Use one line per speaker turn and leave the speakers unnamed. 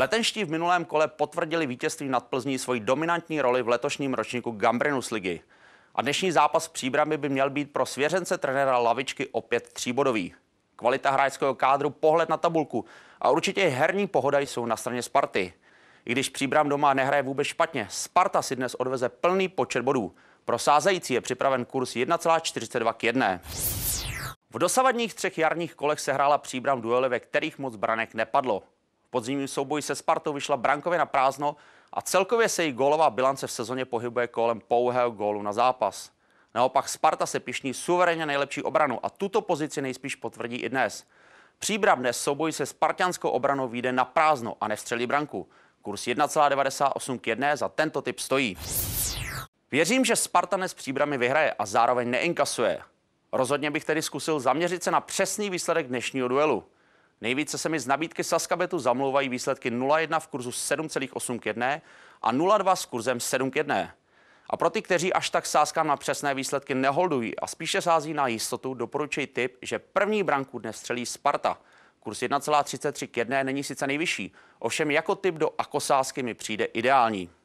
Letenští v minulém kole potvrdili vítězství nad Plzní svoji dominantní roli v letošním ročníku Gambrinus ligy. A dnešní zápas v Příbrami by měl být pro svěřence trenéra Lavičky opět tříbodový. Kvalita hráčského kádru, pohled na tabulku a určitě herní pohoda jsou na straně Sparty. I když Příbram doma nehraje vůbec špatně, Sparta si dnes odveze plný počet bodů. Pro sázející je připraven kurz 1,42 k 1. V dosavadních třech jarních kolech se hrála Příbram duely, ve kterých moc branek nepadlo. V podzimním souboji se Spartou vyšla brankově na prázdno a celkově se její gólová bilance v sezóně pohybuje kolem pouhého gólu na zápas. Naopak Sparta se pišní suverénně nejlepší obranu a tuto pozici nejspíš potvrdí i dnes. Příbram dnes souboj se spartianskou obranou vyjde na prázdno a nestřelí branku. Kurs 1,98 k 1 za tento typ stojí. Věřím, že Sparta dnes příbramy vyhraje a zároveň neinkasuje. Rozhodně bych tedy zkusil zaměřit se na přesný výsledek dnešního duelu. Nejvíce se mi z nabídky Saskabetu zamlouvají výsledky 0,1 v kurzu 7,8 k 1 a 0,2 s kurzem 7 k 1. A pro ty, kteří až tak sázkám na přesné výsledky neholdují a spíše sází na jistotu, doporučuji tip, že první branku dnes střelí Sparta. Kurs 1,33 k 1 není sice nejvyšší, ovšem jako tip do akosázky mi přijde ideální.